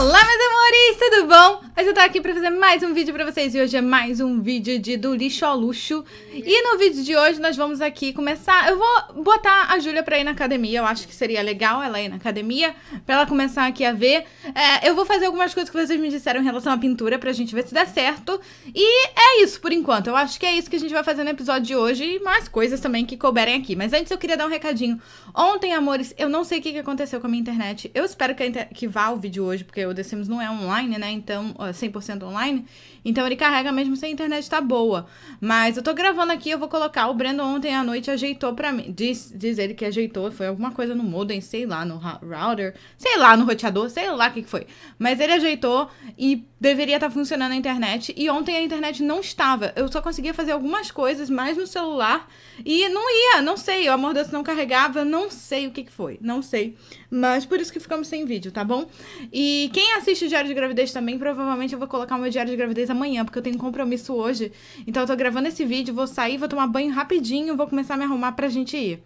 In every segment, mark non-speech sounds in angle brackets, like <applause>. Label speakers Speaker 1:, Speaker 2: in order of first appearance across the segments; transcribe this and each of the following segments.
Speaker 1: Olá, meus amores, tudo bom? Mas eu tô aqui pra fazer mais um vídeo pra vocês e hoje é mais um vídeo de Do Lixo ao Luxo. E no vídeo de hoje nós vamos aqui começar... Eu vou botar a Júlia pra ir na academia, eu acho que seria legal ela ir na academia, pra ela começar aqui a ver. É, eu vou fazer algumas coisas que vocês me disseram em relação à pintura pra gente ver se dá certo. E é isso por enquanto, eu acho que é isso que a gente vai fazer no episódio de hoje e mais coisas também que couberem aqui. Mas antes eu queria dar um recadinho. Ontem, amores, eu não sei o que aconteceu com a minha internet. Eu espero que, inter... que vá o vídeo hoje, porque o The Sims não é online, né? Então 100% online. Então ele carrega mesmo se a internet tá boa. Mas eu tô gravando aqui, eu vou colocar. O Breno ontem à noite ajeitou pra mim. Diz, diz ele que ajeitou, foi alguma coisa no modem, sei lá, no router, sei lá, no roteador, sei lá o que, que foi. Mas ele ajeitou e deveria estar tá funcionando a internet. E ontem a internet não estava. Eu só conseguia fazer algumas coisas mais no celular e não ia, não sei. O amor deus não carregava, não sei o que, que foi, não sei. Mas por isso que ficamos sem vídeo, tá bom? E quem assiste o Diário de Gravidez também provavelmente provavelmente eu vou colocar o meu diário de gravidez amanhã, porque eu tenho um compromisso hoje. Então eu tô gravando esse vídeo, vou sair, vou tomar banho rapidinho, vou começar a me arrumar pra gente ir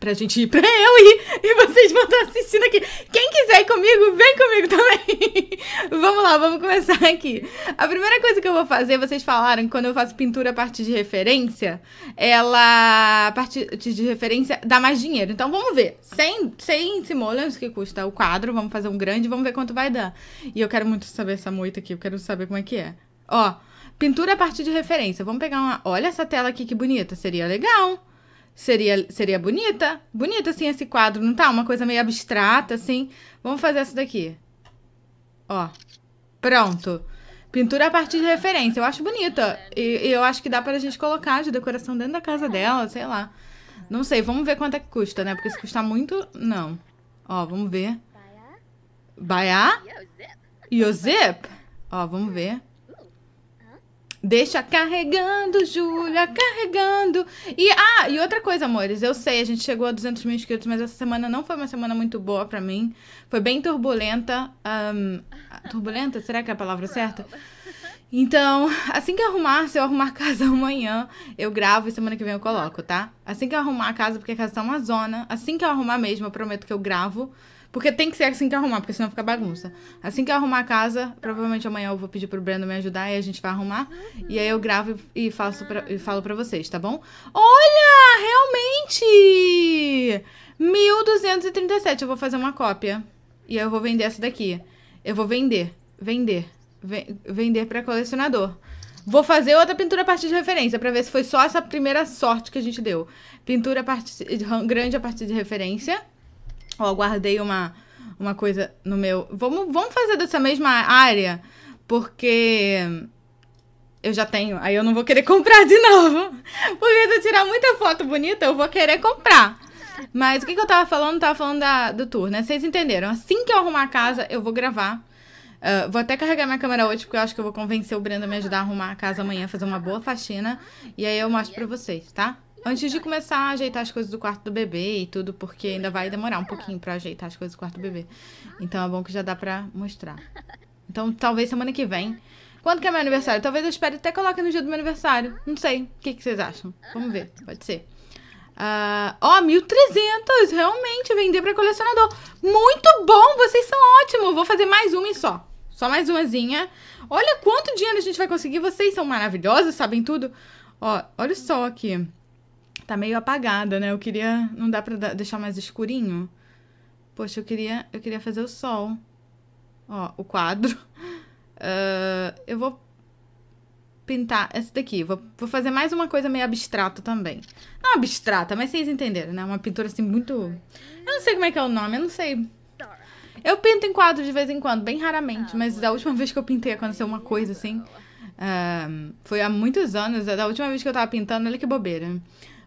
Speaker 1: pra gente ir, pra eu ir e vocês vão estar assistindo aqui. Quem quiser ir comigo, vem comigo também. <laughs> vamos lá, vamos começar aqui. A primeira coisa que eu vou fazer, vocês falaram que quando eu faço pintura a partir de referência, ela, a partir de referência, dá mais dinheiro. Então vamos ver. Sem, 100 simoleons que custa o quadro, vamos fazer um grande, vamos ver quanto vai dar. E eu quero muito saber essa moita aqui, eu quero saber como é que é. Ó, pintura a partir de referência. Vamos pegar uma... Olha essa tela aqui que bonita, seria legal seria, seria bonita. Bonita, assim, esse quadro, não tá? Uma coisa meio abstrata, assim. Vamos fazer essa daqui. Ó. Pronto. Pintura a partir de referência. Eu acho bonita. E, e eu acho que dá pra gente colocar de decoração dentro da casa dela, sei lá. Não sei, vamos ver quanto é que custa, né? Porque se custar muito, não. Ó, vamos ver. Baiá? Yosep? Ó, vamos ver. Deixa carregando, Júlia, carregando. E, ah, e outra coisa, amores. Eu sei, a gente chegou a 200 mil inscritos, mas essa semana não foi uma semana muito boa pra mim. Foi bem turbulenta. Um, turbulenta? Será que é a palavra certa? Então, assim que arrumar, se eu arrumar casa <laughs> amanhã, eu gravo e semana que vem eu coloco, tá? Assim que eu arrumar a casa, porque a casa tá uma zona. Assim que eu arrumar mesmo, eu prometo que eu gravo. Porque tem que ser assim que arrumar, porque senão fica bagunça. Assim que eu arrumar a casa, provavelmente amanhã eu vou pedir pro Breno me ajudar e a gente vai arrumar. E aí eu gravo e, faço pra, e falo pra vocês, tá bom? Olha! Realmente! 1237. Eu vou fazer uma cópia. E eu vou vender essa daqui. Eu vou vender. Vender. Vender pra colecionador. Vou fazer outra pintura a partir de referência, para ver se foi só essa primeira sorte que a gente deu. Pintura a partir grande a partir de referência. Ó, guardei uma, uma coisa no meu. Vamos, vamos fazer dessa mesma área, porque eu já tenho, aí eu não vou querer <laughs> comprar de novo. Porque se eu tirar muita foto bonita, eu vou querer comprar. Mas o que, que eu tava falando? Tava falando da, do tour, né? Vocês entenderam. Assim que eu arrumar a casa, eu vou gravar. Uh, vou até carregar minha câmera hoje, porque eu acho que eu vou convencer o Brenda a me ajudar a arrumar a casa amanhã, fazer uma boa faxina. E aí eu mostro pra vocês, tá? Antes de começar a ajeitar as coisas do quarto do bebê e tudo, porque ainda vai demorar um pouquinho para ajeitar as coisas do quarto do bebê. Então é bom que já dá para mostrar. Então talvez semana que vem. Quando que é meu aniversário? Talvez eu espere até coloque no dia do meu aniversário. Não sei. O que, que vocês acham? Vamos ver. Pode ser. Uh, ó, 1.300! Realmente, vender para colecionador. Muito bom! Vocês são ótimos! Vou fazer mais uma e só. Só mais umazinha. Olha quanto dinheiro a gente vai conseguir. Vocês são maravilhosos, sabem tudo. Ó, olha só aqui. Tá meio apagada, né? Eu queria. Não dá pra deixar mais escurinho? Poxa, eu queria, eu queria fazer o sol. Ó, o quadro. Uh, <laughs> eu vou pintar essa daqui. Vou, vou fazer mais uma coisa meio abstrata também. Não abstrata, mas vocês entenderam, né? Uma pintura assim muito. Eu não sei como é que é o nome, eu não sei. Eu pinto em quadro de vez em quando, bem raramente, ah, mas da última vez que eu pintei aconteceu uma coisa assim. Uh, foi há muitos anos, é da última vez que eu tava pintando, olha que bobeira.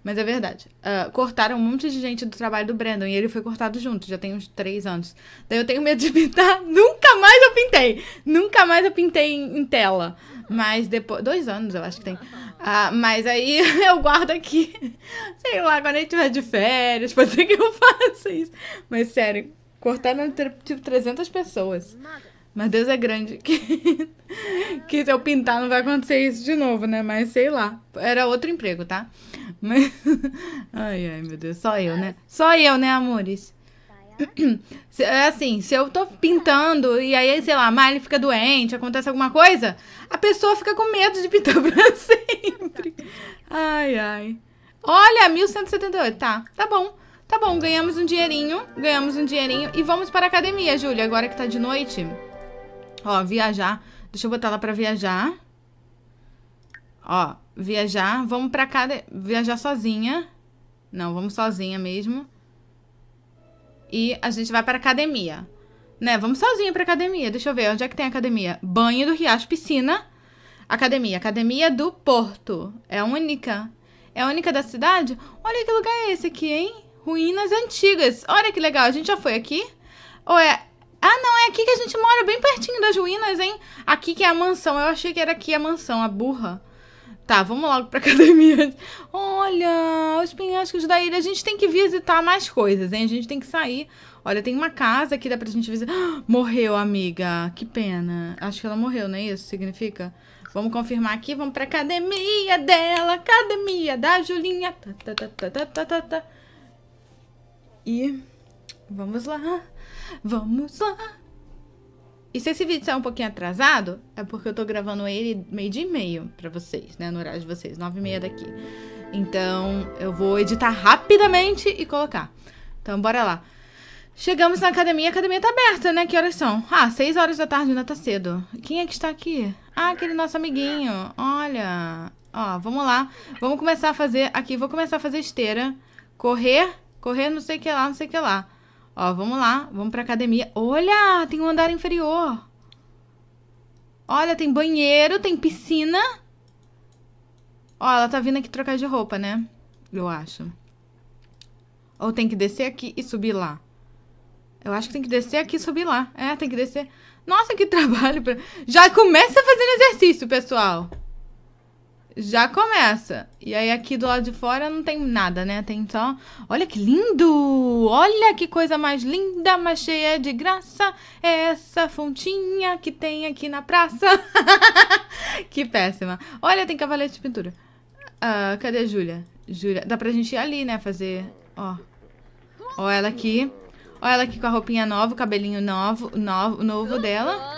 Speaker 1: Mas é verdade. Uh, cortaram um monte de gente do trabalho do Brandon e ele foi cortado junto, já tem uns três anos. Daí eu tenho medo de <laughs> pintar. Nunca mais eu pintei. Nunca mais eu pintei em, em tela. Mas depois. Dois anos eu acho que tem. Uh, mas aí <laughs> eu guardo aqui. <laughs> Sei lá, quando a gente vai de férias, pode ser que eu faça isso. Mas sério, cortaram é tipo 300 pessoas. Mas Deus é grande que, que se eu pintar não vai acontecer isso de novo, né? Mas sei lá. Era outro emprego, tá? Mas... <laughs> Ai, ai, meu Deus. Só eu, né? Só eu, né, amores? É assim, se eu tô pintando e aí, sei lá, a Miley fica doente, acontece alguma coisa, a pessoa fica com medo de pintar <laughs> pra sempre. Ai, ai. Olha, 1178. Tá, tá bom. Tá bom, ganhamos um dinheirinho, ganhamos um dinheirinho e vamos para a academia, Júlia, agora que tá de noite. Ó, viajar. Deixa eu botar ela pra viajar. Ó, viajar, vamos pra cada viajar sozinha. Não, vamos sozinha mesmo. E a gente vai pra academia. Né, vamos sozinha pra academia. Deixa eu ver, onde é que tem academia? Banho do Riacho, piscina. Academia, Academia do Porto. É a única. É a única da cidade? Olha que lugar é esse aqui, hein? Ruínas antigas. Olha que legal, a gente já foi aqui? Ou é... Ah, não, é aqui que a gente mora, bem pertinho das ruínas, hein? Aqui que é a mansão. Eu achei que era aqui a mansão, a burra. Tá, vamos logo pra <laughs> academia. Olha, os penhascos da ilha. A gente tem que visitar mais coisas, hein? A gente tem que sair. Olha, tem uma casa que dá pra gente visitar. <gasps> morreu, amiga. Que pena. Acho que ela morreu, não é isso? Significa? Vamos confirmar aqui. Vamos pra academia dela. Academia da Julinha. Tá, tá, tá, e vamos lá. Vamos lá. E se esse vídeo sair um pouquinho atrasado, é porque eu tô gravando ele meio dia e meio pra vocês, né? No horário de vocês, nove e meia daqui. Então, eu vou editar rapidamente e colocar. Então, bora lá. Chegamos na academia, a academia tá aberta, né? Que horas são? Ah, seis horas da tarde, ainda tá cedo. Quem é que está aqui? Ah, aquele nosso amiguinho. Olha. Ó, vamos lá. Vamos começar a fazer aqui. Vou começar a fazer esteira. Correr, correr não sei o que lá, não sei o que lá. Ó, vamos lá, vamos pra academia. Olha, tem um andar inferior. Olha, tem banheiro, tem piscina. Ó, ela tá vindo aqui trocar de roupa, né? Eu acho. Ou tem que descer aqui e subir lá. Eu acho que tem que descer aqui e subir lá. É, tem que descer. Nossa, que <laughs> trabalho. Pra... Já começa fazendo exercício, pessoal já começa. E aí aqui do lado de fora não tem nada, né? Tem só. Olha que lindo! Olha que coisa mais linda, mais cheia de graça. É essa fontinha que tem aqui na praça. <laughs> que péssima. Olha, tem cavalete de pintura. Uh, cadê a Júlia? Júlia. Dá pra gente ir ali, né? Fazer. Ó. Ó, ela aqui. Ó, ela aqui com a roupinha nova, o cabelinho novo, novo, novo dela.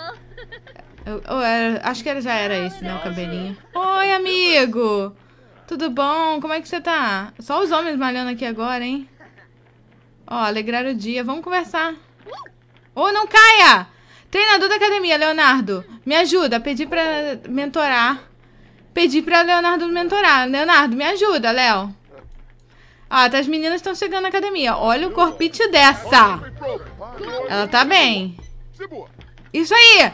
Speaker 1: Eu, eu acho que já era esse, né? O cabelinho. Oi, amigo! Tudo bom? Como é que você tá? Só os homens malhando aqui agora, hein? Ó, alegrar o dia. Vamos conversar. Ô, oh, não caia! Treinador da academia, Leonardo. Me ajuda. Pedi pra mentorar. Pedi pra Leonardo mentorar. Leonardo, me ajuda, Léo. Ah, as meninas estão chegando na academia. Olha o corpite dessa. Ela tá bem. Isso aí!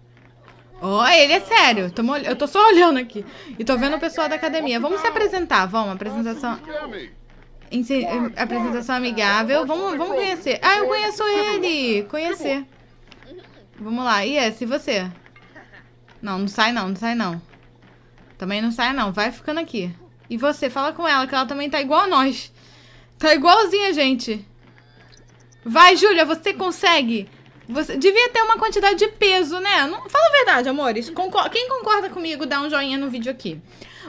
Speaker 1: Ó, oh, ele é sério. Tô mol... Eu tô só olhando aqui. E tô vendo o pessoal da academia. Vamos se apresentar, vamos. Apresentação... É, apresentação amigável. Vamos, vamos conhecer. Ah, eu conheço ele. Conhecer. Vamos lá. é e você? Não, não sai não, não sai não. Também não sai não. Vai ficando aqui. E você, fala com ela, que ela também tá igual a nós. Tá igualzinha gente. Vai, Júlia, você consegue. Você devia ter uma quantidade de peso, né? Não, fala a verdade, amores. Concor Quem concorda comigo, dá um joinha no vídeo aqui.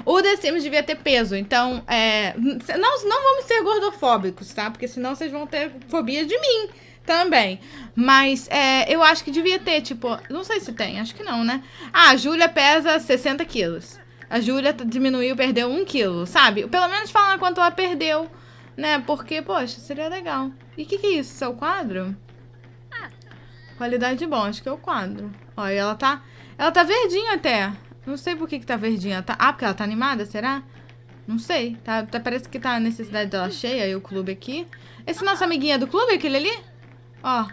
Speaker 1: O The Sims devia ter peso, então é, não, não vamos ser gordofóbicos, tá? Porque senão vocês vão ter fobia de mim também. Mas é, eu acho que devia ter, tipo, não sei se tem, acho que não, né? Ah, a Júlia pesa 60 quilos. A Júlia diminuiu, perdeu 1 quilo, sabe? Pelo menos falar quanto ela perdeu, né? Porque, poxa, seria legal. E o que, que é isso? Seu quadro? Qualidade bom, acho que é o quadro. Ó, e ela tá. Ela tá verdinha até. Não sei por que, que tá verdinha. Tá, ah, porque ela tá animada, será? Não sei. Tá, tá, parece que tá a necessidade dela cheia e o clube aqui. Esse nosso amiguinho é do clube, aquele ali? Ó.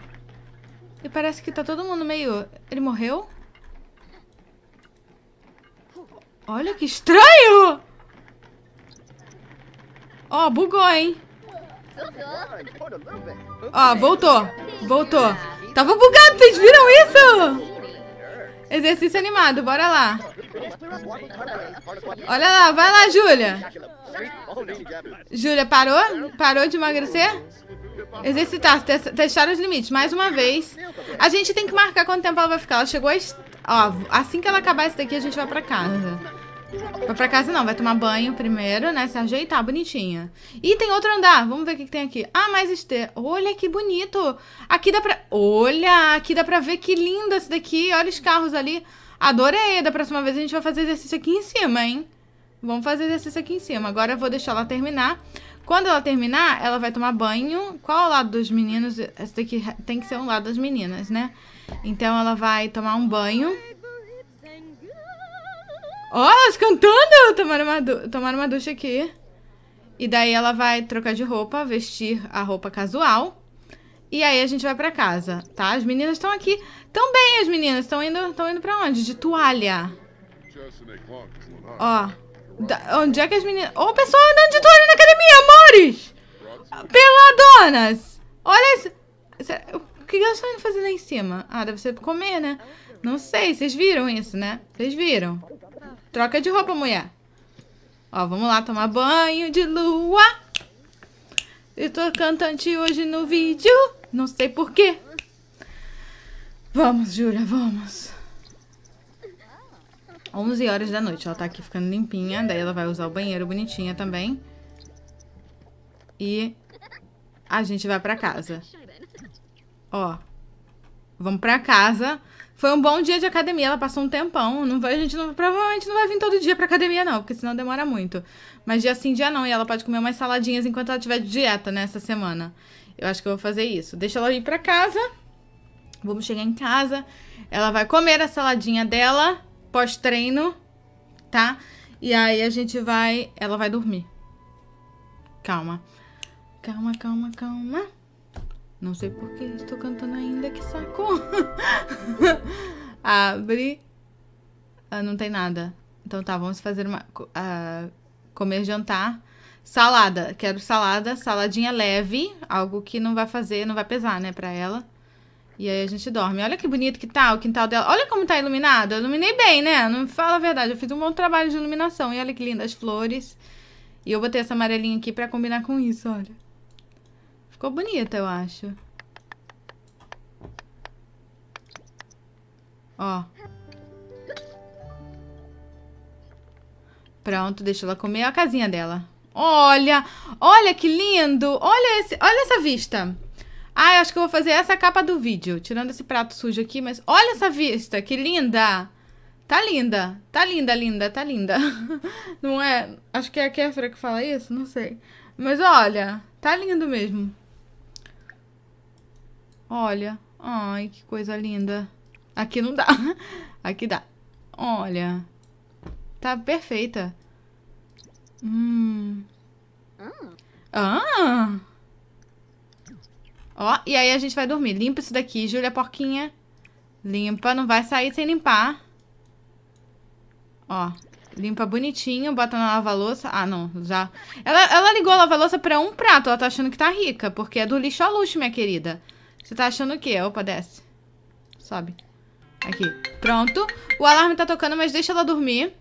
Speaker 1: E parece que tá todo mundo meio. Ele morreu? Olha que estranho! Ó, bugou, hein? Ó, voltou. Voltou. Tava bugado, vocês viram isso? Exercício animado, bora lá. Olha lá, vai lá, Júlia. Júlia, parou? Parou de emagrecer? Exercitar, testar os limites, mais uma vez. A gente tem que marcar quanto tempo ela vai ficar. Ela chegou a Ó, assim que ela acabar isso daqui, a gente vai pra casa. Vai pra casa não, vai tomar banho primeiro, né? Se ajeitar bonitinha. E tem outro andar, vamos ver o que, que tem aqui. Ah, mais este... Olha que bonito! Aqui dá pra... Olha, aqui dá pra ver que lindo esse daqui. Olha os carros ali. Adorei, da próxima vez a gente vai fazer exercício aqui em cima, hein? Vamos fazer exercício aqui em cima. Agora eu vou deixar ela terminar. Quando ela terminar, ela vai tomar banho. Qual é o lado dos meninos? Esse daqui tem que ser um lado das meninas, né? Então ela vai tomar um banho. Ó, oh, elas cantando! Tomaram uma, tomaram uma ducha aqui. E daí ela vai trocar de roupa, vestir a roupa casual. E aí a gente vai para casa, tá? As meninas estão aqui. Tão bem as meninas. Estão indo, indo pra onde? De toalha. Ó. Da, onde é que as meninas... Ô, oh, pessoal andando de toalha na academia, amores! Peladonas! Olha isso. O que elas estão indo fazer lá em cima? Ah, deve ser comer, né? Não sei. Vocês viram isso, né? Vocês viram. Troca de roupa, mulher. Ó, vamos lá tomar banho de lua. Eu tô cantante hoje no vídeo. Não sei porquê. Vamos, Júlia, vamos. 11 horas da noite. Ela tá aqui ficando limpinha. Daí ela vai usar o banheiro bonitinha também. E a gente vai pra casa. Ó vamos para casa. Foi um bom dia de academia, ela passou um tempão. Não vai, a gente não, provavelmente não vai vir todo dia pra academia, não, porque senão demora muito. Mas dia sim, dia não. E ela pode comer umas saladinhas enquanto ela tiver de dieta, né, semana. Eu acho que eu vou fazer isso. Deixa ela ir pra casa. Vamos chegar em casa. Ela vai comer a saladinha dela pós-treino, tá? E aí a gente vai. Ela vai dormir. Calma. Calma, calma, calma. Não sei por que estou cantando ainda, que saco! <laughs> Abre. Ah, não tem nada. Então tá, vamos fazer uma. Uh, comer jantar. Salada. Quero salada, saladinha leve. Algo que não vai fazer, não vai pesar, né, pra ela. E aí a gente dorme. Olha que bonito que tá o quintal dela. Olha como tá iluminado. Eu iluminei bem, né? Não fala a verdade. Eu fiz um bom trabalho de iluminação. E olha que linda as flores. E eu botei essa amarelinha aqui pra combinar com isso, olha. Ficou bonita, eu acho. Ó. Pronto, deixa ela comer a casinha dela. Olha, olha que lindo. Olha, esse, olha essa vista. Ah, eu acho que eu vou fazer essa capa do vídeo. Tirando esse prato sujo aqui, mas olha essa vista, que linda. Tá linda, tá linda, linda, tá linda. <laughs> Não é? Acho que é a Kéfera que fala isso, não sei. Mas olha, tá lindo mesmo. Olha. Ai, que coisa linda. Aqui não dá. <laughs> Aqui dá. Olha. Tá perfeita. Hum. Ah. ah! Ó, e aí a gente vai dormir. Limpa isso daqui, Júlia Porquinha. Limpa, não vai sair sem limpar. Ó, limpa bonitinho, bota na lava-louça. Ah, não, já. Ela, ela ligou a lava-louça pra um prato, ela tá achando que tá rica, porque é do lixo ao luxo, minha querida. Você tá achando o quê? Opa, desce. Sobe. Aqui. Pronto. O alarme tá tocando, mas deixa ela dormir.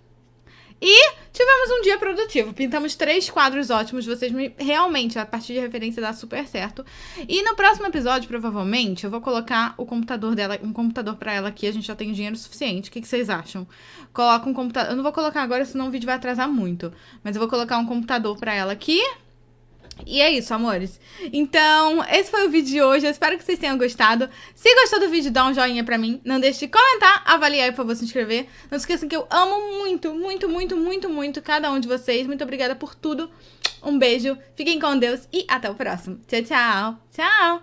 Speaker 1: E tivemos um dia produtivo. Pintamos três quadros ótimos. Vocês me... realmente, a partir de referência, dá super certo. E no próximo episódio, provavelmente, eu vou colocar o computador dela, um computador para ela aqui. A gente já tem dinheiro suficiente. O que, que vocês acham? Coloca um computador. Eu não vou colocar agora, senão o vídeo vai atrasar muito. Mas eu vou colocar um computador para ela aqui. E é isso, amores. Então, esse foi o vídeo de hoje. Eu espero que vocês tenham gostado. Se gostou do vídeo, dá um joinha pra mim. Não deixe de comentar, avaliar e, por favor, se inscrever. Não se esqueçam que eu amo muito, muito, muito, muito, muito cada um de vocês. Muito obrigada por tudo. Um beijo, fiquem com Deus e até o próximo. Tchau, tchau. Tchau.